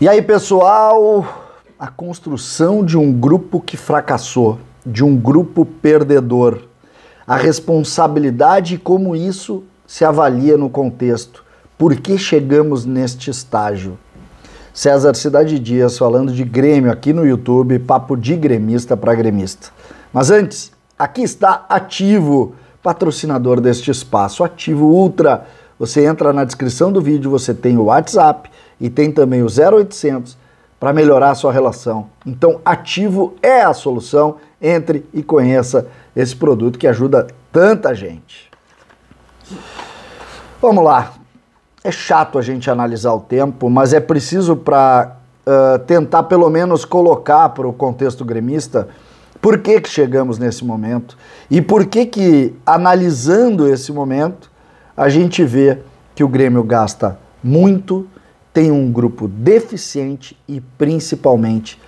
E aí, pessoal, a construção de um grupo que fracassou, de um grupo perdedor, a responsabilidade e como isso se avalia no contexto. Por que chegamos neste estágio? César Cidade Dias falando de Grêmio aqui no YouTube, papo de gremista para gremista. Mas antes, aqui está Ativo, patrocinador deste espaço, Ativo Ultra. Você entra na descrição do vídeo, você tem o WhatsApp e tem também o 0800 para melhorar a sua relação. Então, ativo é a solução. Entre e conheça esse produto que ajuda tanta gente. Vamos lá. É chato a gente analisar o tempo, mas é preciso para uh, tentar pelo menos colocar para o contexto gremista por que, que chegamos nesse momento e por que, que, analisando esse momento, a gente vê que o Grêmio gasta muito, tem um grupo deficiente e principalmente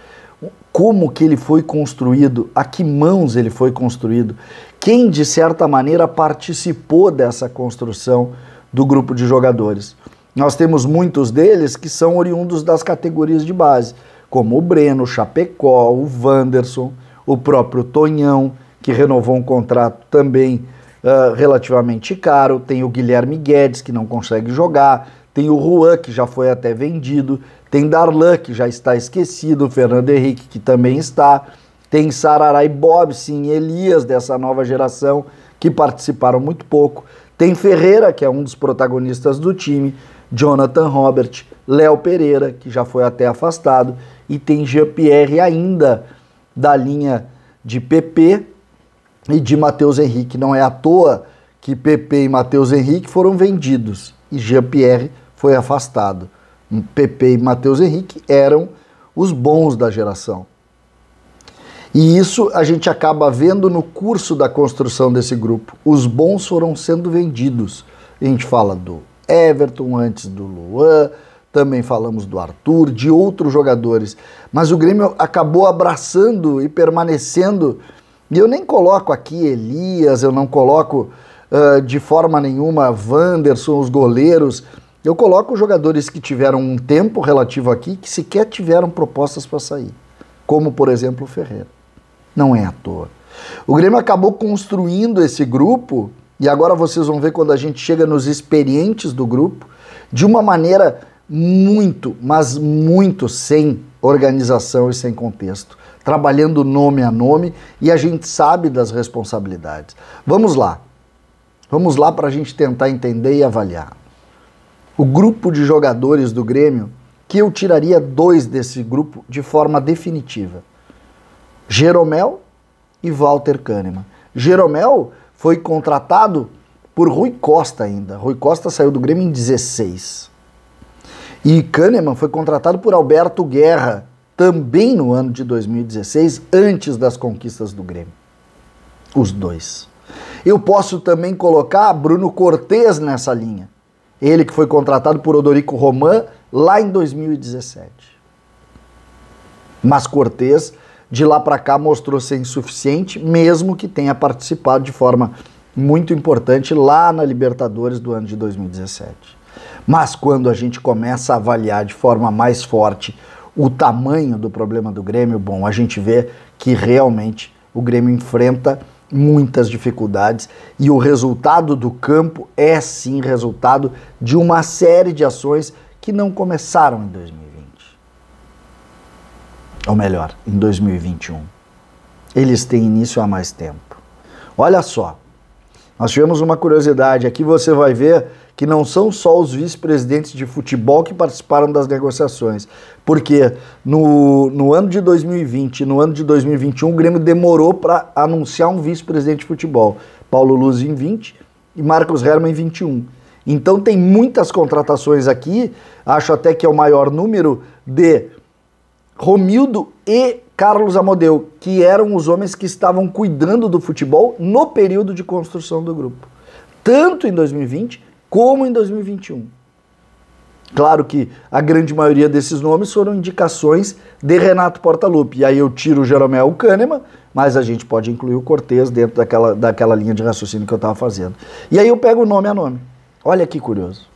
como que ele foi construído, a que mãos ele foi construído, quem de certa maneira participou dessa construção do grupo de jogadores. Nós temos muitos deles que são oriundos das categorias de base, como o Breno, o Chapecó, o Wanderson, o próprio Tonhão, que renovou um contrato também uh, relativamente caro, tem o Guilherme Guedes, que não consegue jogar, tem o Juan, que já foi até vendido, tem Darlan, que já está esquecido, o Fernando Henrique, que também está, tem Sarará e Bob, sim, Elias dessa nova geração, que participaram muito pouco, tem Ferreira, que é um dos protagonistas do time, Jonathan Robert, Léo Pereira, que já foi até afastado, e tem Jean-Pierre ainda da linha de PP e de Matheus Henrique. Não é à toa que PP e Matheus Henrique foram vendidos e Jean-Pierre foi afastado. Pepe e Matheus Henrique eram os bons da geração. E isso a gente acaba vendo no curso da construção desse grupo. Os bons foram sendo vendidos. A gente fala do Everton antes do Luan, também falamos do Arthur, de outros jogadores. Mas o Grêmio acabou abraçando e permanecendo. E eu nem coloco aqui Elias, eu não coloco uh, de forma nenhuma Wanderson, os goleiros. Eu coloco jogadores que tiveram um tempo relativo aqui que sequer tiveram propostas para sair, como por exemplo o Ferreira. Não é à toa. O Grêmio acabou construindo esse grupo e agora vocês vão ver quando a gente chega nos experientes do grupo de uma maneira muito, mas muito sem organização e sem contexto, trabalhando nome a nome e a gente sabe das responsabilidades. Vamos lá. Vamos lá para a gente tentar entender e avaliar o grupo de jogadores do Grêmio que eu tiraria dois desse grupo de forma definitiva: Jeromel e Walter Kahneman. Jeromel foi contratado por Rui Costa ainda. Rui Costa saiu do Grêmio em 16. E Kahneman foi contratado por Alberto Guerra também no ano de 2016, antes das conquistas do Grêmio. Os dois. Eu posso também colocar Bruno Cortes nessa linha ele que foi contratado por Odorico Roman lá em 2017. Mas Cortez, de lá para cá, mostrou ser insuficiente, mesmo que tenha participado de forma muito importante lá na Libertadores do ano de 2017. Mas quando a gente começa a avaliar de forma mais forte o tamanho do problema do Grêmio, bom, a gente vê que realmente o Grêmio enfrenta muitas dificuldades e o resultado do campo é sim resultado de uma série de ações que não começaram em 2020. Ou melhor, em 2021. Eles têm início há mais tempo. Olha só, nós tivemos uma curiosidade aqui, você vai ver que não são só os vice-presidentes de futebol que participaram das negociações, porque no, no ano de 2020 e no ano de 2021 o Grêmio demorou para anunciar um vice-presidente de futebol. Paulo Luz em 20 e Marcos Herman em 21. Então tem muitas contratações aqui, acho até que é o maior número de Romildo e Carlos Amodeu, que eram os homens que estavam cuidando do futebol no período de construção do grupo. Tanto em 2020 como em 2021. Claro que a grande maioria desses nomes foram indicações de Renato Portaluppi. E aí eu tiro o Jeromel Kahneman, mas a gente pode incluir o Cortez dentro daquela, daquela linha de raciocínio que eu estava fazendo. E aí eu pego o nome a nome. Olha que curioso.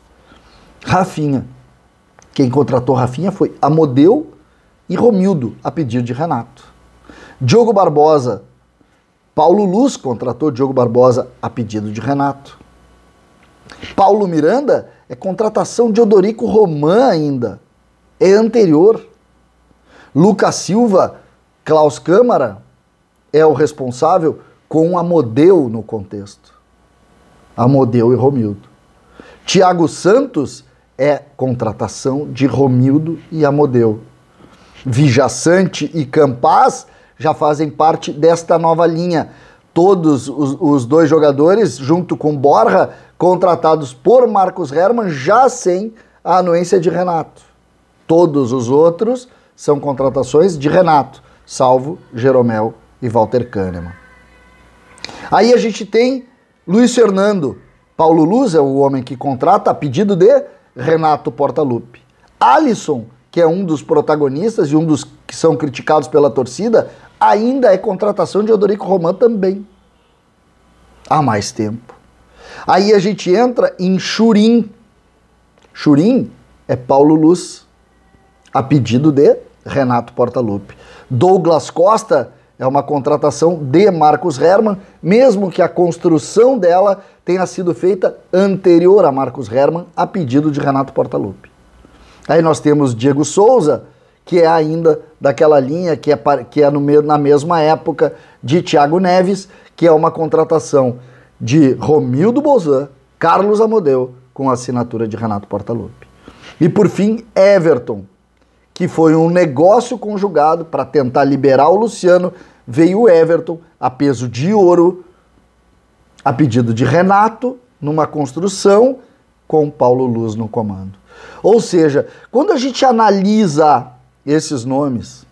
Rafinha. Quem contratou Rafinha foi Amodeu e Romildo, a pedido de Renato. Diogo Barbosa. Paulo Luz contratou Diogo Barbosa a pedido de Renato. Paulo Miranda é contratação de Odorico Román ainda. É anterior. Lucas Silva, Klaus Câmara é o responsável com Amodeu no contexto. Amodeu e Romildo. Tiago Santos é contratação de Romildo e Amodeu. Vijaçante e Campaz já fazem parte desta nova linha todos os, os, dois jogadores, junto com Borja, contratados por Marcos Herman, já sem a anuência de Renato. Todos os outros são contratações de Renato, salvo Jeromel e Walter Kahneman. Aí a gente tem Luiz Fernando. Paulo Luz é o homem que contrata a pedido de Renato Portaluppi. Alisson, que é um dos protagonistas e um dos que são criticados pela torcida, ainda é contratação de Odorico Roman também. Há mais tempo. Aí a gente entra em Churim. Churim é Paulo Luz, a pedido de Renato Portaluppi. Douglas Costa é uma contratação de Marcos Herman, mesmo que a construção dela tenha sido feita anterior a Marcos Herman, a pedido de Renato Portaluppi. Aí nós temos Diego Souza, que é ainda daquela linha, que é, que é no, na mesma época de Thiago Neves, que é uma contratação de Romildo Bozan, Carlos Amodeu, com a assinatura de Renato Portaluppi. E por fim, Everton, que foi um negócio conjugado para tentar liberar o Luciano, veio o Everton a peso de ouro, a pedido de Renato, numa construção com Paulo Luz no comando. Ou seja, quando a gente analisa esses nomes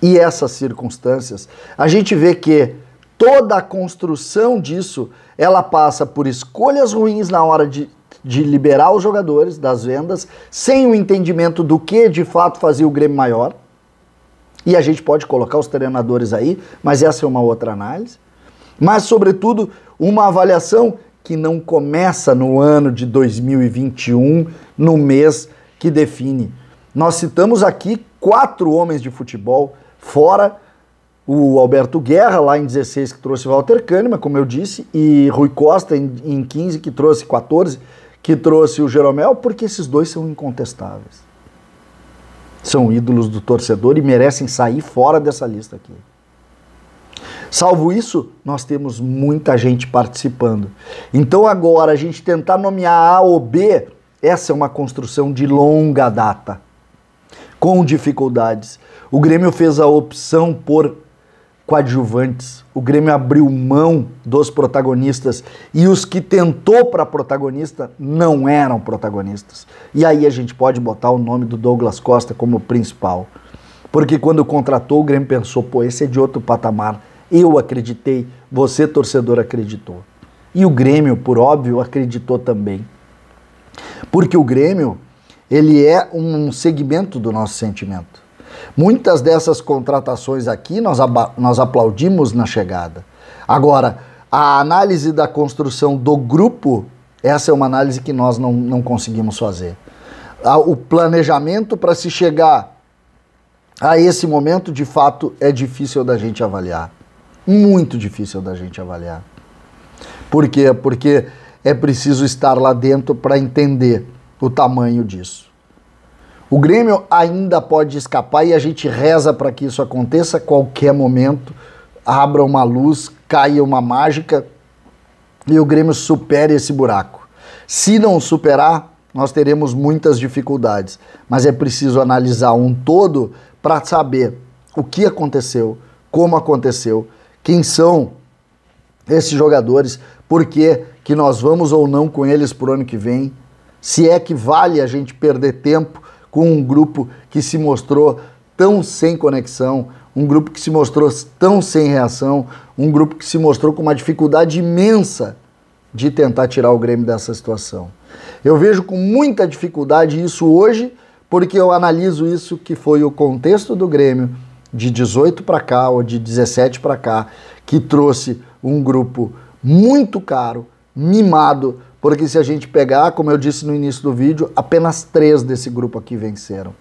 e essas circunstâncias, a gente vê que toda a construção disso ela passa por escolhas ruins na hora de, de liberar os jogadores das vendas, sem o entendimento do que de fato fazia o Grêmio maior. E a gente pode colocar os treinadores aí, mas essa é uma outra análise. Mas, sobretudo, uma avaliação que não começa no ano de 2021, no mês que define nós citamos aqui quatro homens de futebol, fora o Alberto Guerra, lá em 16, que trouxe Walter Kahneman, como eu disse, e Rui Costa, em, em 15, que trouxe 14, que trouxe o Jeromel, porque esses dois são incontestáveis. São ídolos do torcedor e merecem sair fora dessa lista aqui. Salvo isso, nós temos muita gente participando. Então, agora, a gente tentar nomear A ou B, essa é uma construção de longa data com dificuldades. O Grêmio fez a opção por coadjuvantes. O Grêmio abriu mão dos protagonistas e os que tentou para protagonista não eram protagonistas. E aí a gente pode botar o nome do Douglas Costa como principal. Porque quando contratou, o Grêmio pensou, pô, esse é de outro patamar. Eu acreditei, você torcedor acreditou. E o Grêmio, por óbvio, acreditou também. Porque o Grêmio ele é um segmento do nosso sentimento. Muitas dessas contratações aqui nós, nós aplaudimos na chegada. Agora, a análise da construção do grupo, essa é uma análise que nós não, não conseguimos fazer. O planejamento para se chegar a esse momento, de fato, é difícil da gente avaliar. Muito difícil da gente avaliar. Por quê? Porque é preciso estar lá dentro para entender o tamanho disso. O Grêmio ainda pode escapar e a gente reza para que isso aconteça a qualquer momento. Abra uma luz, caia uma mágica e o Grêmio supere esse buraco. Se não superar, nós teremos muitas dificuldades, mas é preciso analisar um todo para saber o que aconteceu, como aconteceu, quem são esses jogadores, por que, que nós vamos ou não com eles para o ano que vem, se é que vale a gente perder tempo com um grupo que se mostrou tão sem conexão, um grupo que se mostrou tão sem reação, um grupo que se mostrou com uma dificuldade imensa de tentar tirar o Grêmio dessa situação. Eu vejo com muita dificuldade isso hoje, porque eu analiso isso que foi o contexto do Grêmio de 18 para cá ou de 17 para cá, que trouxe um grupo muito caro, mimado, porque se a gente pegar, como eu disse no início do vídeo, apenas três desse grupo aqui venceram.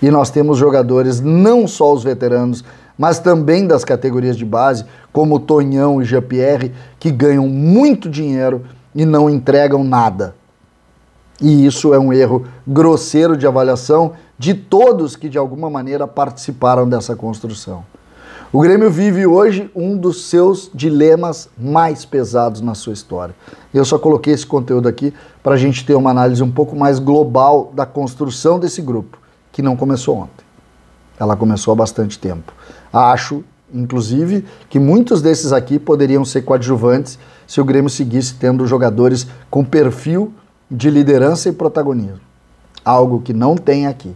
E nós temos jogadores, não só os veteranos, mas também das categorias de base, como Tonhão e Jean-Pierre, que ganham muito dinheiro e não entregam nada. E isso é um erro grosseiro de avaliação de todos que de alguma maneira participaram dessa construção. O Grêmio vive hoje um dos seus dilemas mais pesados na sua história. Eu só coloquei esse conteúdo aqui para a gente ter uma análise um pouco mais global da construção desse grupo, que não começou ontem. Ela começou há bastante tempo. Acho, inclusive, que muitos desses aqui poderiam ser coadjuvantes se o Grêmio seguisse tendo jogadores com perfil de liderança e protagonismo. Algo que não tem aqui.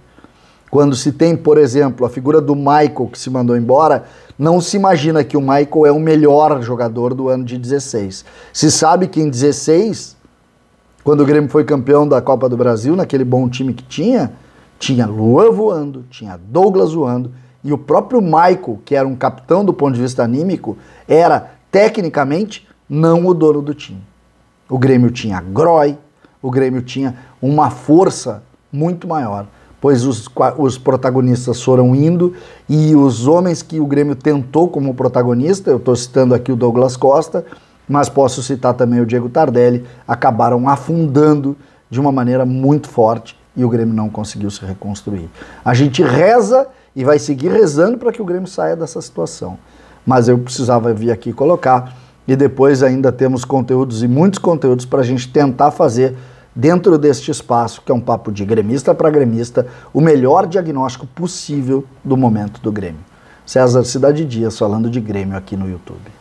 Quando se tem, por exemplo, a figura do Michael que se mandou embora, não se imagina que o Michael é o melhor jogador do ano de 16. Se sabe que em 16, quando o Grêmio foi campeão da Copa do Brasil, naquele bom time que tinha, tinha Luan voando, tinha Douglas voando, e o próprio Michael, que era um capitão do ponto de vista anímico, era, tecnicamente, não o dono do time. O Grêmio tinha Groy, o Grêmio tinha uma força muito maior pois os, os protagonistas foram indo e os homens que o Grêmio tentou como protagonista, eu estou citando aqui o Douglas Costa, mas posso citar também o Diego Tardelli, acabaram afundando de uma maneira muito forte e o Grêmio não conseguiu se reconstruir. A gente reza e vai seguir rezando para que o Grêmio saia dessa situação. Mas eu precisava vir aqui colocar e depois ainda temos conteúdos e muitos conteúdos para a gente tentar fazer dentro deste espaço, que é um papo de gremista para gremista, o melhor diagnóstico possível do momento do Grêmio. César Cidade Dias falando de Grêmio aqui no YouTube.